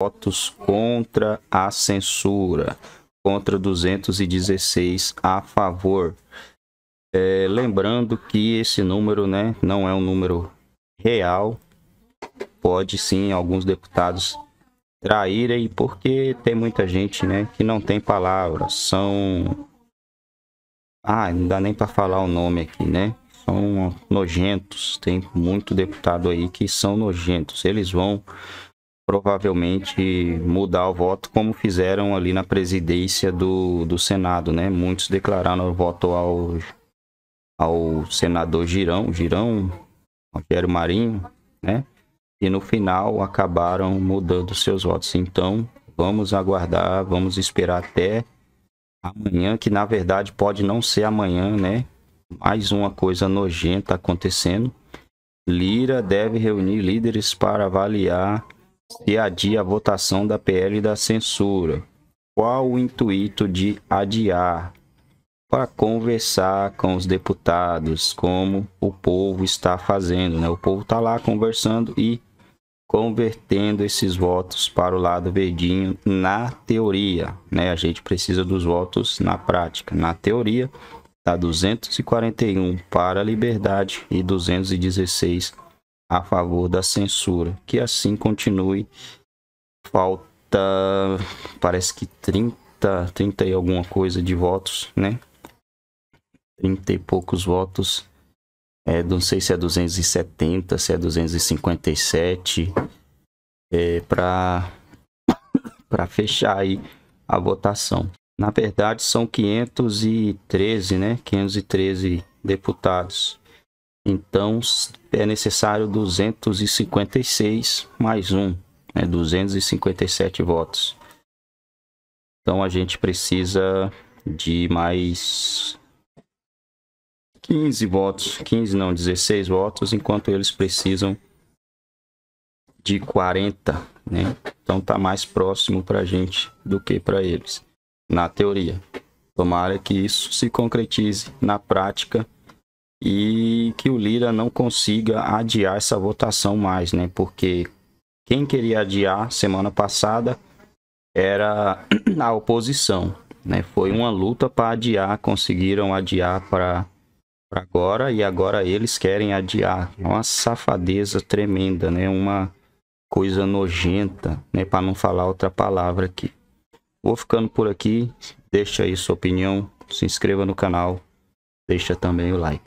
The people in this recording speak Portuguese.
votos contra a censura, contra 216 a favor. É, lembrando que esse número né, não é um número real, pode sim alguns deputados traírem, porque tem muita gente né, que não tem palavra, são. Ah, não dá nem para falar o nome aqui, né? São nojentos, tem muito deputado aí que são nojentos, eles vão provavelmente mudar o voto, como fizeram ali na presidência do, do Senado, né? Muitos declararam o voto ao, ao senador Girão, Girão, Rogério Marinho, né? E no final acabaram mudando seus votos. Então, vamos aguardar, vamos esperar até amanhã, que na verdade pode não ser amanhã, né? Mais uma coisa nojenta acontecendo. Lira deve reunir líderes para avaliar se adia a votação da PL da censura. Qual o intuito de adiar? Para conversar com os deputados, como o povo está fazendo. Né? O povo está lá conversando e convertendo esses votos para o lado verdinho na teoria. Né? A gente precisa dos votos na prática. Na teoria, está 241 para a liberdade e 216 para a favor da censura. Que assim continue. Falta, parece que 30, 30 e alguma coisa de votos, né? 30 e poucos votos. É, não sei se é 270, se é 257, é, para fechar aí a votação. Na verdade, são 513, né? 513 deputados. Então é necessário 256 mais 1, né? 257 votos. Então a gente precisa de mais 15 votos, 15 não, 16 votos, enquanto eles precisam de 40, né? Então está mais próximo para a gente do que para eles, na teoria. Tomara que isso se concretize na prática e que o Lira não consiga adiar essa votação mais, né? Porque quem queria adiar semana passada era a oposição, né? Foi uma luta para adiar, conseguiram adiar para agora e agora eles querem adiar. É uma safadeza tremenda, né? Uma coisa nojenta, né? Para não falar outra palavra aqui. Vou ficando por aqui. Deixa aí sua opinião, se inscreva no canal, deixa também o like.